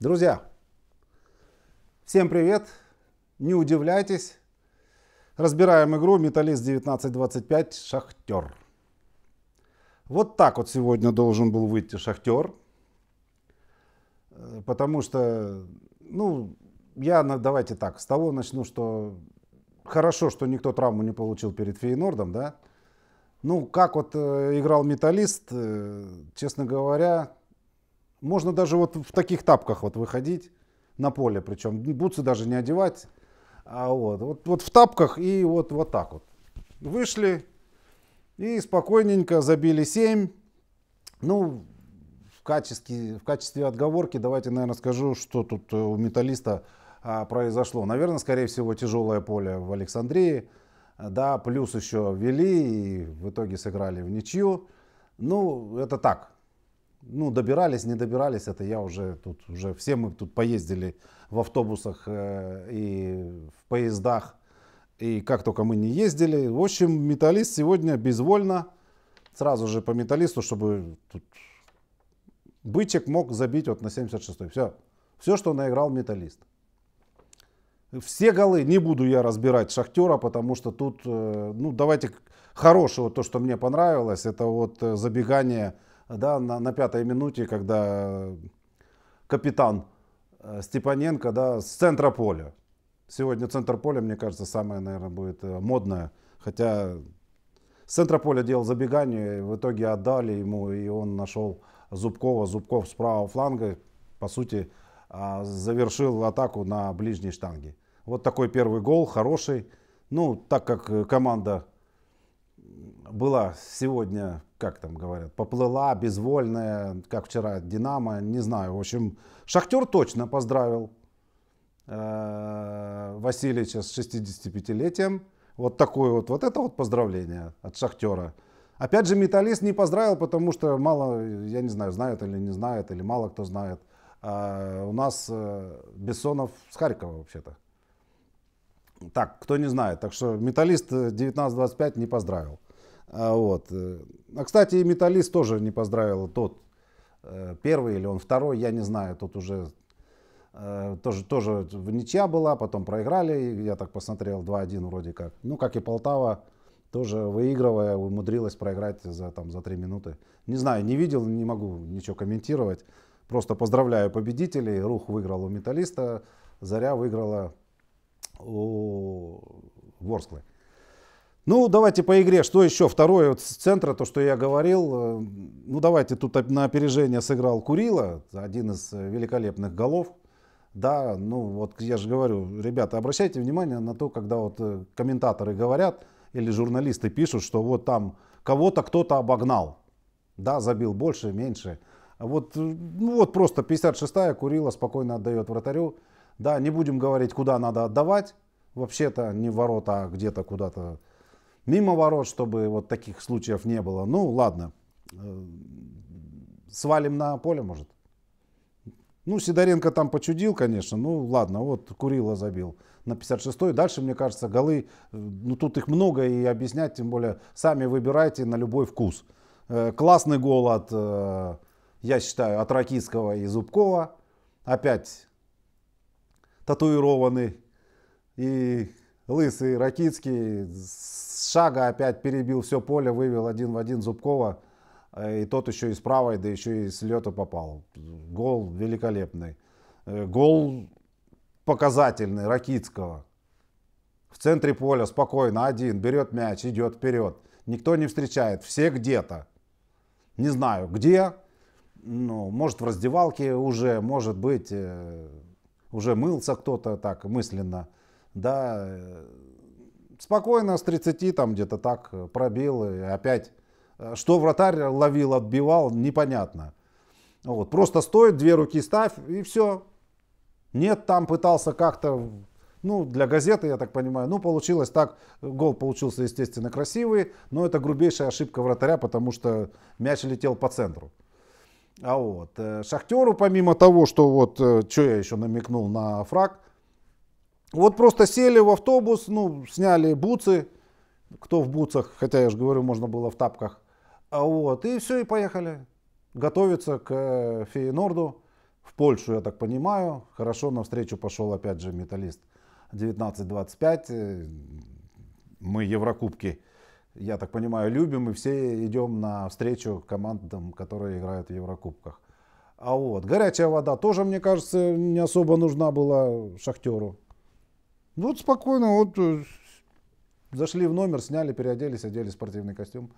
Друзья, всем привет! Не удивляйтесь. Разбираем игру Металлист 1925 Шахтер. Вот так вот сегодня должен был выйти Шахтер. Э, потому что, ну, я, давайте так, с того начну, что хорошо, что никто травму не получил перед Фейнордом, да. Ну, как вот э, играл Металлист, э, честно говоря, можно даже вот в таких тапках вот выходить на поле, причем бутсы даже не одевать, а вот, вот, вот в тапках и вот, вот так вот. Вышли и спокойненько забили 7. Ну, в качестве, в качестве отговорки давайте, наверное, скажу, что тут э, у металлиста а, произошло. Наверное, скорее всего, тяжелое поле в Александрии. Да, плюс еще вели и в итоге сыграли в ничью. Ну, это так, ну, добирались, не добирались, это я уже тут, уже все мы тут поездили в автобусах э, и в поездах, и как только мы не ездили. В общем, металлист сегодня безвольно, сразу же по металлисту, чтобы тут бычек мог забить вот на 76-й. Все, все, что наиграл металлист. Все голы не буду я разбирать Шахтера, потому что тут, э, ну, давайте хорошего, то, что мне понравилось, это вот э, забегание да, на, на пятой минуте, когда капитан э, Степаненко да, с центра поля. Сегодня центр поля, мне кажется, самое, наверное, будет э, модное. Хотя с центра поля делал забегание, в итоге отдали ему, и он нашел Зубкова. Зубков с правого фланга, по сути, э, завершил атаку на ближней штанге. Вот такой первый гол, хороший. Ну, так как команда была сегодня как там говорят, поплыла, безвольная, как вчера Динамо, не знаю. В общем, Шахтер точно поздравил э, Васильевича с 65-летием. Вот такое вот, вот это вот поздравление от Шахтера. Опять же, металлист не поздравил, потому что мало, я не знаю, знают или не знают, или мало кто знает. А у нас э, Бессонов с Харькова вообще-то. Так, кто не знает. Так что металлист 1925 не поздравил. А вот. А, кстати, и металлист тоже не поздравил тот э, первый или он второй, я не знаю, тут уже э, тоже, тоже ничья была, потом проиграли, я так посмотрел, 2-1 вроде как. Ну, как и Полтава, тоже выигрывая, умудрилась проиграть за, там, за 3 минуты. Не знаю, не видел, не могу ничего комментировать. Просто поздравляю победителей. Рух выиграл у «Металлиста», Заря выиграла у Ворсклы. Ну, давайте по игре. Что еще? Второе вот с центра, то, что я говорил. Э, ну, давайте, тут на опережение сыграл Курила, один из э, великолепных голов. Да, ну вот я же говорю, ребята, обращайте внимание на то, когда вот э, комментаторы говорят или журналисты пишут, что вот там кого-то кто-то обогнал. Да, забил больше, меньше. Вот, ну вот просто 56-я Курила спокойно отдает вратарю. Да, не будем говорить, куда надо отдавать. Вообще-то не ворота, а где-то куда-то мимо ворот, чтобы вот таких случаев не было. Ну, ладно, э, свалим на поле, может. Ну, Сидоренко там почудил, конечно. Ну, ладно, вот Курила забил на 56-й. Дальше, мне кажется, голы, э, ну, тут их много и объяснять, тем более, сами выбирайте на любой вкус. Э, классный гол от, я считаю, от Ракицкого и Зубкова. Опять татуированный. И лысый Ракицкий с шага опять перебил все поле, вывел один в один Зубкова. Э, и тот еще и с правой, да еще и с лета попал. Гол великолепный. Э, гол показательный Ракицкого. В центре поля спокойно один, берет мяч, идет вперед. Никто не встречает, все где-то. Не знаю, где. Ну, может в раздевалке уже, может быть, э, уже мылся кто-то так мысленно да, э, спокойно с 30 там где-то так э, пробил и опять. Э, что вратарь ловил, отбивал, непонятно. Вот, просто стоит, две руки ставь и все. Нет, там пытался как-то, ну, для газеты, я так понимаю. Ну, получилось так, гол получился, естественно, красивый, но это грубейшая ошибка вратаря, потому что мяч летел по центру. А вот, Шахтеру, помимо того, что вот, что я еще намекнул на фраг, вот просто сели в автобус, ну, сняли буцы, кто в буцах, хотя я же говорю, можно было в тапках. А вот, и все, и поехали. Готовиться к э, Фейнорду, в Польшу, я так понимаю. Хорошо, навстречу пошел опять же металлист 19-25. Э, мы Еврокубки, я так понимаю, любим, и все идем на встречу командам, которые играют в Еврокубках. А вот горячая вода тоже, мне кажется, не особо нужна была Шахтеру. Вот спокойно, вот э, зашли в номер, сняли, переоделись, одели спортивный костюм.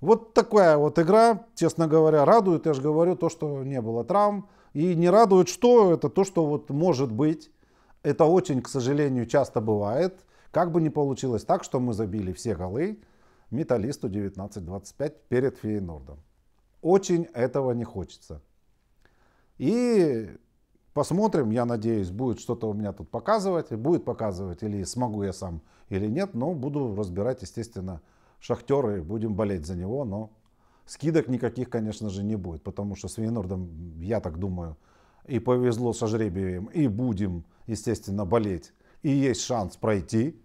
Вот такая вот игра, честно говоря, радует, я же говорю, то, что не было травм. И не радует, что это то, что вот может быть. Это очень, к сожалению, часто бывает. Как бы не получилось так, что мы забили все голы металлисту 19-25 перед Фейнордом. Очень этого не хочется. И Посмотрим, я надеюсь, будет что-то у меня тут показывать. Будет показывать или смогу я сам, или нет. Но буду разбирать, естественно, шахтеры. Будем болеть за него, но скидок никаких, конечно же, не будет. Потому что с Вейнордом, я так думаю, и повезло со жребием, и будем, естественно, болеть. И есть шанс пройти.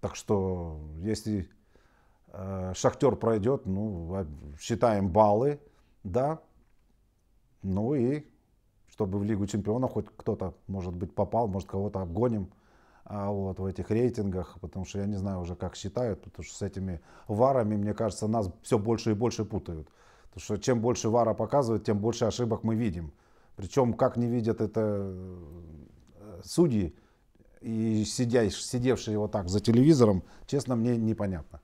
Так что, если э, Шахтер пройдет, ну, а, считаем баллы, да. Ну и чтобы в Лигу чемпионов хоть кто-то, может быть, попал, может, кого-то обгоним а вот в этих рейтингах, потому что я не знаю уже, как считают, потому что с этими варами, мне кажется, нас все больше и больше путают. Потому что чем больше вара показывает, тем больше ошибок мы видим. Причем, как не видят это э, судьи и сидящие, сидевшие вот так за телевизором, честно, мне непонятно.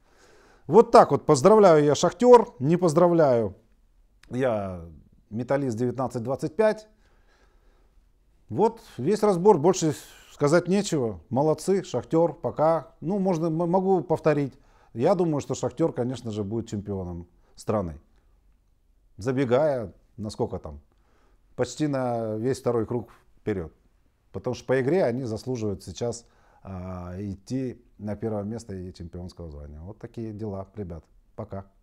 Вот так вот. Поздравляю я Шахтер, не поздравляю я Металлист 1925. Вот весь разбор, больше сказать нечего. Молодцы, Шахтер, пока. Ну, можно, могу повторить. Я думаю, что Шахтер, конечно же, будет чемпионом страны. Забегая, насколько там, почти на весь второй круг вперед. Потому что по игре они заслуживают сейчас а, идти на первое место и чемпионского звания. Вот такие дела, ребят. Пока.